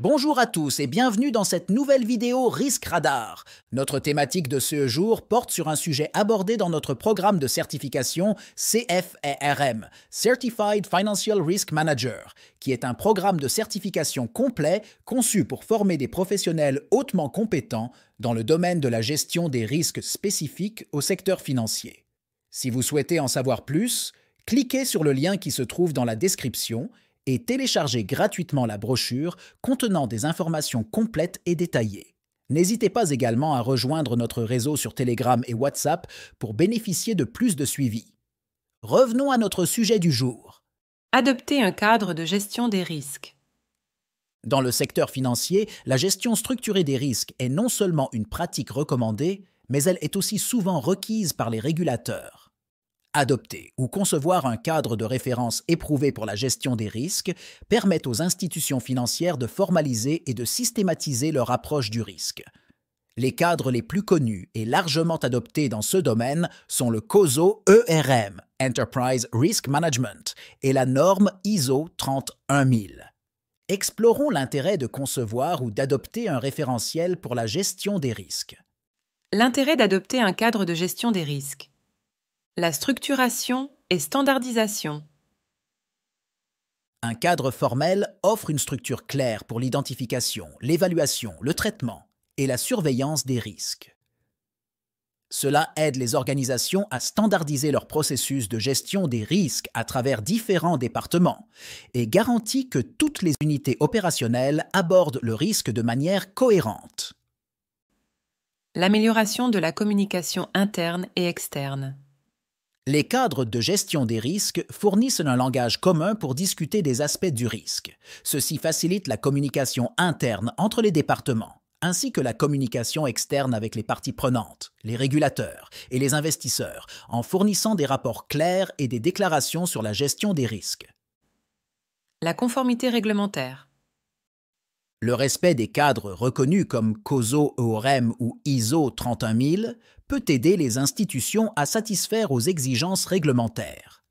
Bonjour à tous et bienvenue dans cette nouvelle vidéo Risque Radar. Notre thématique de ce jour porte sur un sujet abordé dans notre programme de certification CFERM, Certified Financial Risk Manager, qui est un programme de certification complet conçu pour former des professionnels hautement compétents dans le domaine de la gestion des risques spécifiques au secteur financier. Si vous souhaitez en savoir plus, cliquez sur le lien qui se trouve dans la description et téléchargez gratuitement la brochure contenant des informations complètes et détaillées. N'hésitez pas également à rejoindre notre réseau sur Telegram et WhatsApp pour bénéficier de plus de suivi. Revenons à notre sujet du jour. Adopter un cadre de gestion des risques. Dans le secteur financier, la gestion structurée des risques est non seulement une pratique recommandée, mais elle est aussi souvent requise par les régulateurs adopter ou concevoir un cadre de référence éprouvé pour la gestion des risques permet aux institutions financières de formaliser et de systématiser leur approche du risque. Les cadres les plus connus et largement adoptés dans ce domaine sont le COSO ERM, Enterprise Risk Management, et la norme ISO 31000. Explorons l'intérêt de concevoir ou d'adopter un référentiel pour la gestion des risques. L'intérêt d'adopter un cadre de gestion des risques. La structuration et standardisation. Un cadre formel offre une structure claire pour l'identification, l'évaluation, le traitement et la surveillance des risques. Cela aide les organisations à standardiser leur processus de gestion des risques à travers différents départements et garantit que toutes les unités opérationnelles abordent le risque de manière cohérente. L'amélioration de la communication interne et externe. Les cadres de gestion des risques fournissent un langage commun pour discuter des aspects du risque. Ceci facilite la communication interne entre les départements, ainsi que la communication externe avec les parties prenantes, les régulateurs et les investisseurs, en fournissant des rapports clairs et des déclarations sur la gestion des risques. La conformité réglementaire. Le respect des cadres reconnus comme COSO EORM ou ISO 31000 peut aider les institutions à satisfaire aux exigences réglementaires.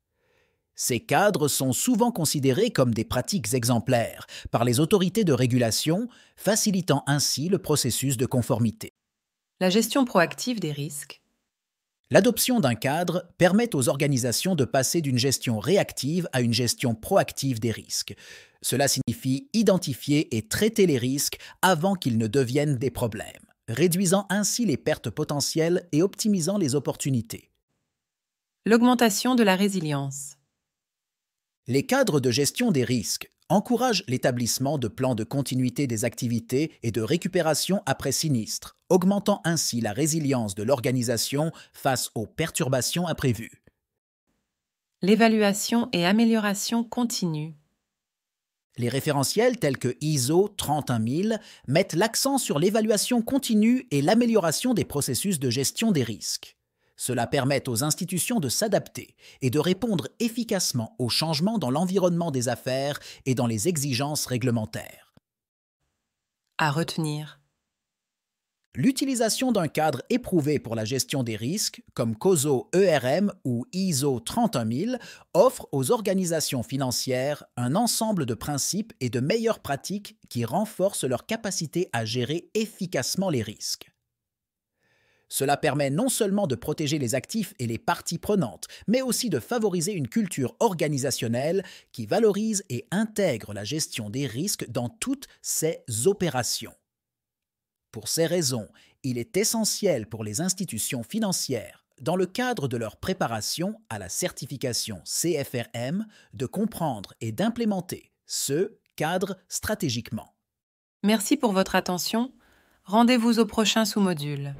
Ces cadres sont souvent considérés comme des pratiques exemplaires par les autorités de régulation, facilitant ainsi le processus de conformité. La gestion proactive des risques L'adoption d'un cadre permet aux organisations de passer d'une gestion réactive à une gestion proactive des risques. Cela signifie identifier et traiter les risques avant qu'ils ne deviennent des problèmes, réduisant ainsi les pertes potentielles et optimisant les opportunités. L'augmentation de la résilience. Les cadres de gestion des risques encourage l'établissement de plans de continuité des activités et de récupération après sinistre, augmentant ainsi la résilience de l'organisation face aux perturbations imprévues. L'évaluation et amélioration continue. Les référentiels tels que ISO 31000 mettent l'accent sur l'évaluation continue et l'amélioration des processus de gestion des risques. Cela permet aux institutions de s'adapter et de répondre efficacement aux changements dans l'environnement des affaires et dans les exigences réglementaires. À retenir. L'utilisation d'un cadre éprouvé pour la gestion des risques, comme COSO ERM ou ISO 31000, offre aux organisations financières un ensemble de principes et de meilleures pratiques qui renforcent leur capacité à gérer efficacement les risques. Cela permet non seulement de protéger les actifs et les parties prenantes, mais aussi de favoriser une culture organisationnelle qui valorise et intègre la gestion des risques dans toutes ses opérations. Pour ces raisons, il est essentiel pour les institutions financières, dans le cadre de leur préparation à la certification CFRM, de comprendre et d'implémenter ce cadre stratégiquement. Merci pour votre attention. Rendez-vous au prochain sous-module.